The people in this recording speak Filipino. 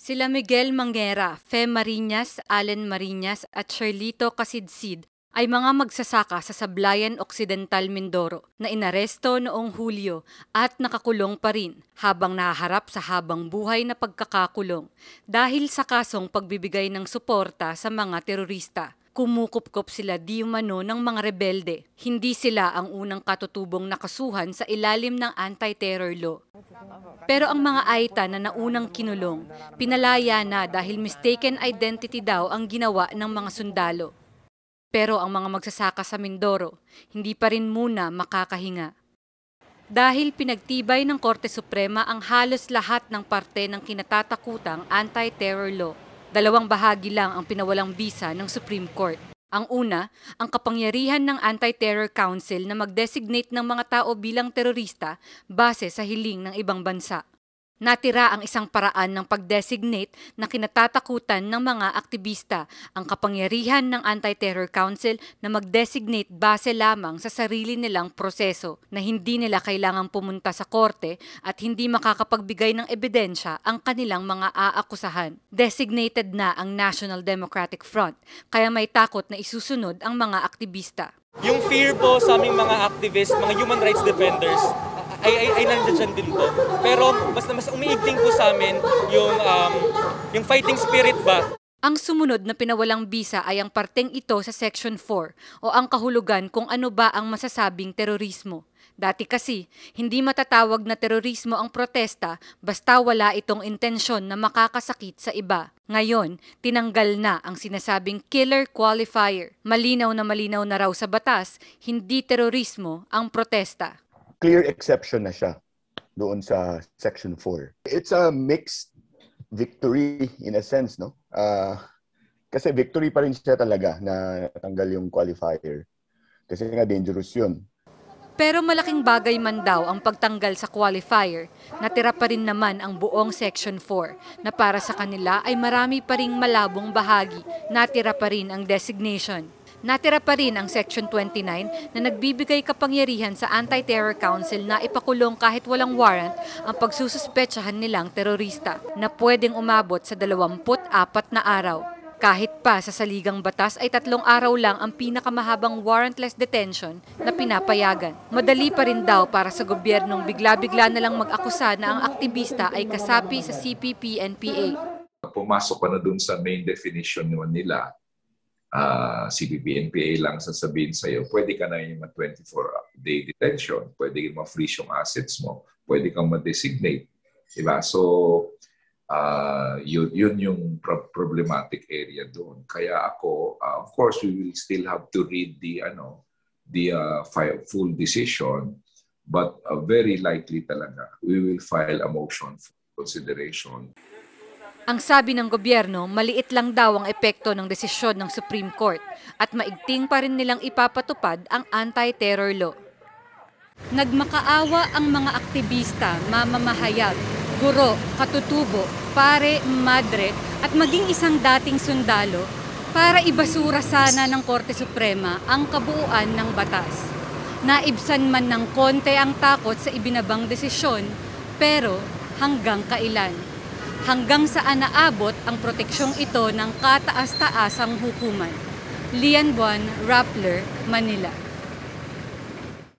Sila Miguel Mangera, Fe Marinas, Allen Marinas at Charlito Casidsid ay mga magsasaka sa Sablayan Occidental Mindoro na inaresto noong Hulyo at nakakulong pa rin habang nahaharap sa habang buhay na pagkakakulong dahil sa kasong pagbibigay ng suporta sa mga terorista kumukupkop sila di umano ng mga rebelde. Hindi sila ang unang katutubong nakasuhan sa ilalim ng anti-terror law. Pero ang mga Aita na naunang kinulong, pinalaya na dahil mistaken identity daw ang ginawa ng mga sundalo. Pero ang mga magsasaka sa Mindoro, hindi pa rin muna makakahinga. Dahil pinagtibay ng Korte Suprema ang halos lahat ng parte ng kinatatakutang anti-terror law, Dalawang bahagi lang ang pinawalang bisa ng Supreme Court. Ang una, ang kapangyarihan ng Anti-Terror Council na mag-designate ng mga tao bilang terorista base sa hiling ng ibang bansa. Natira ang isang paraan ng pag-designate na kinatatakutan ng mga aktivista, ang kapangyarihan ng Anti-Terror Council na mag-designate base lamang sa sarili nilang proseso na hindi nila kailangang pumunta sa korte at hindi makakapagbigay ng ebidensya ang kanilang mga aakusahan. Designated na ang National Democratic Front, kaya may takot na isusunod ang mga aktivista. Yung fear po sa aming mga activists, mga human rights defenders, ay, ay, ay nandiyan din po. Pero mas mas umiigting ko sa amin yung, um, yung fighting spirit ba. Ang sumunod na pinawalang bisa ay ang parteng ito sa Section 4 o ang kahulugan kung ano ba ang masasabing terorismo. Dati kasi, hindi matatawag na terorismo ang protesta basta wala itong intensyon na makakasakit sa iba. Ngayon, tinanggal na ang sinasabing killer qualifier. Malinaw na malinaw na raw sa batas, hindi terorismo ang protesta clear exception na siya doon sa Section 4. It's a mixed victory in a sense, no? Uh, kasi victory pa rin siya talaga na natanggal yung qualifier. Kasi nga dangerous yun. Pero malaking bagay man daw ang pagtanggal sa qualifier, natira pa rin naman ang buong Section 4 na para sa kanila ay marami pa ring malabong bahagi, natira pa rin ang designation. Natira pa rin ang Section 29 na nagbibigay kapangyarihan sa Anti-Terror Council na ipakulong kahit walang warrant ang pagsususpetsahan nilang terorista na pwedeng umabot sa 24 na araw. Kahit pa sa saligang batas ay tatlong araw lang ang pinakamahabang warrantless detention na pinapayagan. Madali pa rin daw para sa gobyernong bigla-bigla na lang mag-akusa na ang aktivista ay kasapi sa CPP-NPA. Pumasok pa na dun sa main definition nila uh, ah, CPPNPA lang sasabihin sa iyo, pwede ka na yung 24-day detention, pwede kang ma-freeze yung assets mo, pwede kang ma-designate. Diba? So, uh, yun, yun yung pro- problematic area doon. Kaya ako, uh, of course, we will still have to read the, ano, the uh, full decision, but uh, very likely talaga, we will file a motion for consideration. Ang sabi ng gobyerno, maliit lang daw ang epekto ng desisyon ng Supreme Court at maigting pa rin nilang ipapatupad ang anti-terror law. Nagmakaawa ang mga aktivista, mamamahayag, guro, katutubo, pare, madre at maging isang dating sundalo para ibasura sana ng Korte Suprema ang kabuuan ng batas. Naibsan man ng konti ang takot sa ibinabang desisyon, pero hanggang kailan? hanggang saan naabot ang proteksyong ito ng kataas-taasang hukuman. Lian Buan, Rappler, Manila.